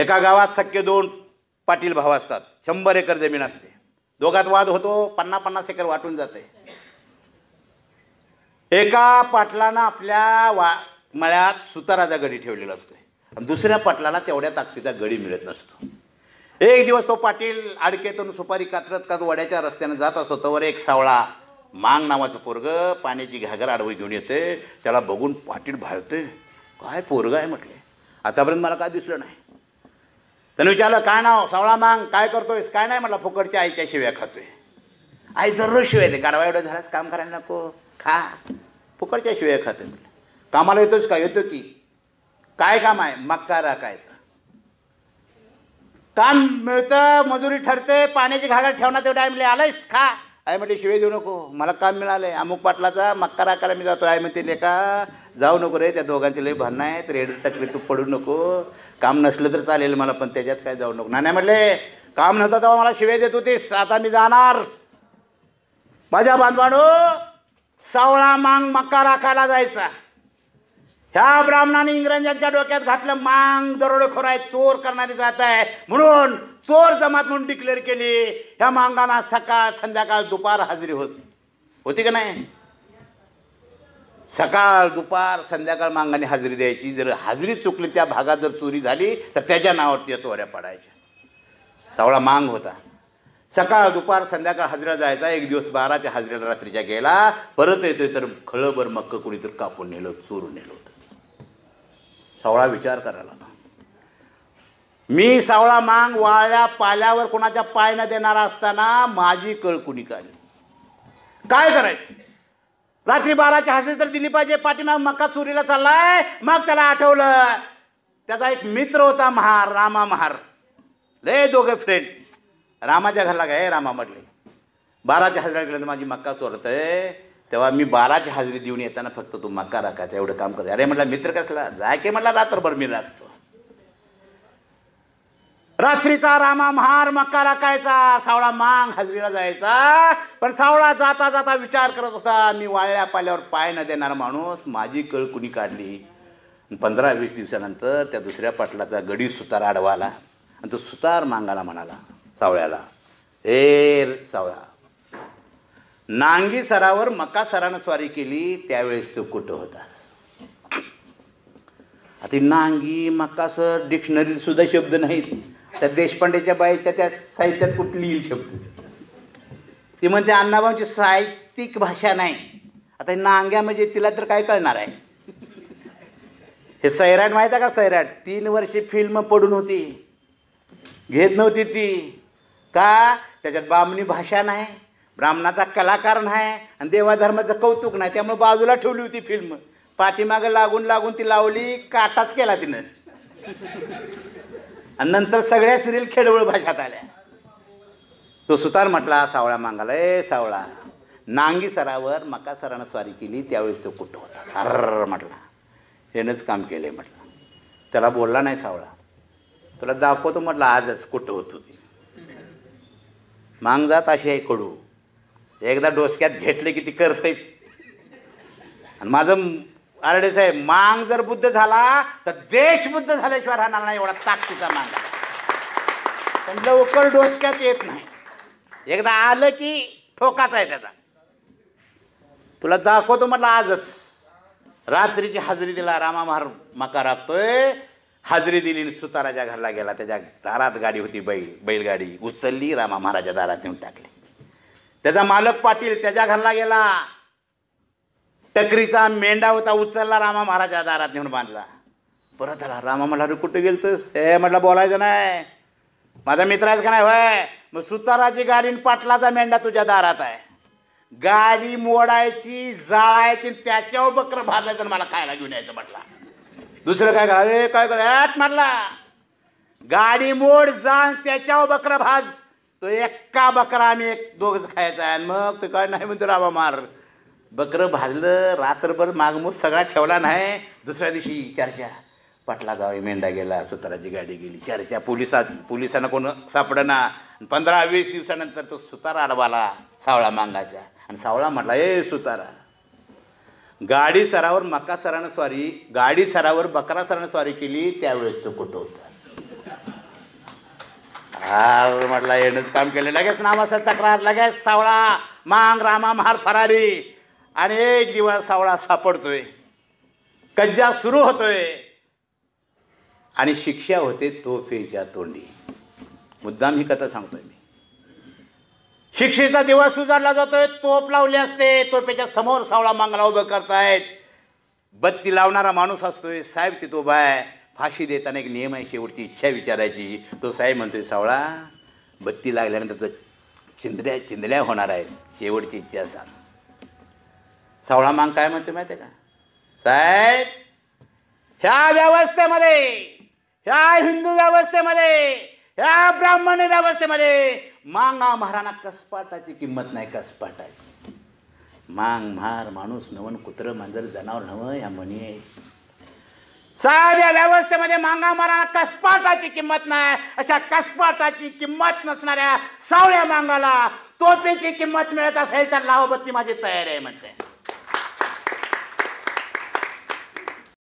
एका गावात सख्खे दोन पाटील भाव असतात शंभर एकर जमीन असते दोघात वाद होतो पन्नास पन्नास एकर वाटून जाते एका पाटलानं आपल्या वा मळ्यात सुताराचा गडी ठेवलेला असतो आणि दुसऱ्या पाटलाला तेवढ्या ताकदीचा गडी मिळत नसतो एक दिवस तो पाटील आडकेतून सुपारी कातरत कात वड्याच्या रस्त्याने जात असतो तोवर एक सावळा मांग नावाचं पोरग पाण्याची घागर आडवी घेऊन येते त्याला बघून पाटील भाळते काय पोरग आहे म्हटले आतापर्यंत मला काय दिसलं नाही त्यानं विचारलं काय नाव सावळा मांग काय करतोयस काय नाही म्हटलं फुकटच्या आईच्या शिव्या खातोय आई दररोज शिव्या येते गाडवा एवढं झालाच काम करायला नको खा फुकडच्या शिव्या खातोय म्हटलं कामाला येतोच का येतो की काय काम आहे मक्का राखायचं काम मिळतं मजुरी ठरते पाण्याची घागर ठेवणार तेवढ्या टाईमला आलंयस खा आय म्हटली शिवाय देऊ नको मला काम मिळालं आहे अमुक पाटलाचा मक्का राखायला मी जातो आय म्हणते लेका जाऊ नको रे त्या दोघांचे लई आहे तर रेड टकरी तू पडू नको काम नसलं तर चालेल मला पण त्याच्यात काय जाऊ नको नाण्या म्हटले काम नव्हतं तेव्हा मला शिवे देत होतीस आता मी जाणार माझ्या बांधवाडो सावळा मांग मक्का राखायला जायचा ह्या ब्राह्मणाने इंग्रजांच्या डोक्यात घातलं मांग दरोडेखोर आहे चोर करणारी जात आहे म्हणून चोर जमात म्हणून डिक्लेअर केली ह्या मांगांना सकाळ संध्याकाळ दुपार हजेरी होत होती का नाही सकाळ दुपार संध्याकाळ मांगाने हजरी द्यायची जर हजेरी चुकली त्या भागात जर चोरी झाली तर त्याच्या नावावरती या चोऱ्या पडायच्या सवळा मांग होता सकाळ दुपार संध्याकाळ हजरा जायचा एक दिवस बाराच्या हजरेला रात्रीच्या गेला परत येतोय तर खळंभर मक्क कुणीतरी कापून नेलं चोरून नेलं होतं सावळा विचार करायला मी सावळा मांग वाळ्या पाल्यावर कोणाच्या पाय न देणारा असताना माझी कळकुणी काढली काय करायचं रात्री बाराच्या हसली तर दिली पाहिजे पाठीमाग मक्का चोरीला चाललाय मग त्याला आठवलं त्याचा एक मित्र होता महार रामा महार ले दोघे फ्रेंड रामाच्या घरला काय रामा म्हटले बाराच्या हजाराकडे माझी मक्का चोरत आहे तेव्हा मी बाराची हजेरी देऊन येताना फक्त तू मक्का राखायचा एवढं काम कर अरे म्हटलं मित्र कसला जाय की म्हटला रात्रभर मी राखतो रात्रीचा रामा महार मक्का राखायचा सावळा मांग हजरीला जायचा पण सावळा जाता जाता विचार करत होता मी वाळल्या पाल्यावर पाय न देणारा माणूस माझी कळ कुणी काढली पंधरा वीस दिवसानंतर त्या दुसऱ्या पाटलाचा गडी सुतार आडवाला आणि तो सुतार मांगाला म्हणाला सावळ्याला हेर सावळा नांगी सरावर मका सरानं स्वारी केली त्यावेळेस तू कुठं होतास आता नांगी मका सर डिक्शनरी सुद्धा शब्द नाहीत त्या देशपांडेच्या बाईच्या त्या साहित्यात कुठली येईल शब्द ती म्हणते अण्णाबाऊंची साहित्यिक भाषा नाही आता नांग्या म्हणजे तिला तर काय कळणार आहे हे सैराट माहीत आहे का सैराट तीन वर्षे फिल्म पडून होती घेत नव्हती ती का त्याच्यात बामणी भाषा नाही ब्राह्मणाचा कलाकार नाही आणि देवाधर्माचं कौतुक नाही त्यामुळे बाजूला ठेवली होती फिल्म पाठीमागं लागून लागून ती लावली काटाच केला तिनं आणि नंतर सगळ्या सिरियल खेडवळ भाषात आल्या तो सुतार म्हटला सावळा मांगाला ए सावळा नांगी सरावर मका सरानं स्वारी केली त्यावेळेस तो कुठं होता सर म्हटला हेनंच काम केलं आहे म्हटलं त्याला बोलला नाही सावळा तुला दाखवतो म्हटलं आजच कुठं होत होती मांग जात अशी आहे कडू एकदा डोसक्यात घेतले की ती करतेच आणि माझं आरडे साहेब मांग जर बुद्ध झाला तर देश बुद्ध झाल्याशिवाय राहणार नाही एवढा ताकदीचा मांग पण लवकर डोसक्यात येत नाही एकदा आलं की ठोकाच आहे त्याचा तुला दाखवतो म्हटलं आजच रात्रीची हजरी दिला रामा महार मका राखतोय हजरी दिली सुताराच्या घरला गेला त्याच्या दारात गाडी होती बैल बैलगाडी उचलली रामा महाराजा दारात नेऊन टाकली त्याचा मालक पाटील त्याच्या घरला गेला टकरीचा मेंढा होता उचलला रामा महाराजा दारात नेऊन बांधला परत आला रामा म्हणला कुठे गेलतस हे म्हटलं बोलायचं नाही माझा मित्र आहेस का नाही होय मग सुताराची गाडी पाटलाचा मेंढा तुझ्या दारात आहे गाडी मोडायची जाळायची त्याच्यावर बकर भाजायचं मला खायला घेऊन यायचं म्हटला दुसरं काय करा अरे काय करा म्हटला गाडी मोड जाण त्याच्यावर बकर भाज तो एक्का बकरा आम्ही एक दोघंच खायचा आहे आणि मग तू काय नाही म्हणतो राबा मार बकरं भाजलं रात्रभर मागमूस सगळा ठेवला नाही दुसऱ्या दिवशी चर्चा पटला जावं मेंढा गेला सुताराची गाडी गेली चर्चा पोलिसात पोलिसांना कोण सापडना पंधरा वीस दिवसानंतर तो सुतारा अडवाला सावळा मांगाच्या आणि सावळा म्हटला ए सुतारा गाडी सरावर मका सरानं स्वारी गाडी सरावर बकरा सरानं स्वारी केली त्यावेळेस तो कुठं होतास अर म्हटला येणंच काम केलं लगेच नामास तक्रार लगेच सावळा मांग रामा महार फरारी आणि एक दिवस सावळा सापडतोय कज्जा सुरू होतोय आणि शिक्षा होते तोफेच्या तोंडी मुद्दाम ही कथा सांगतोय मी शिक्षेचा दिवस उजाडला जातोय तोप लावली असते तोफेच्या समोर सावळा मांगला उभं करतायत बत्ती लावणारा माणूस असतोय साहेब तिथं उभा आहे फाशी देताना एक नियम आहे शेवटची इच्छा विचारायची तो साहेब म्हणतोय सावळा बत्ती लागल्यानंतर तो चिंदड्या चिंदड्या होणार आहेत शेवटची इच्छा सांग सावळा मांग काय म्हणतो माहिती का साहेब ह्या व्यवस्थेमध्ये ह्या हिंदू व्यवस्थेमध्ये ह्या ब्राह्मण व्यवस्थेमध्ये मांगा महाराणा कसपाटाची किंमत नाही कसपाटाची मांग मार माणूस नवन कुत्र मांजर जनावर नवं या म्हणी साध्या व्यवस्थेमध्ये मांगा माराला कसपाटाची किंमत नाही अशा कसपाटाची किंमत नसणाऱ्या सावळ्या मांगाला तोफेची किंमत मिळत असेल तर लावबत्ती माझी तयारी आहे म्हणते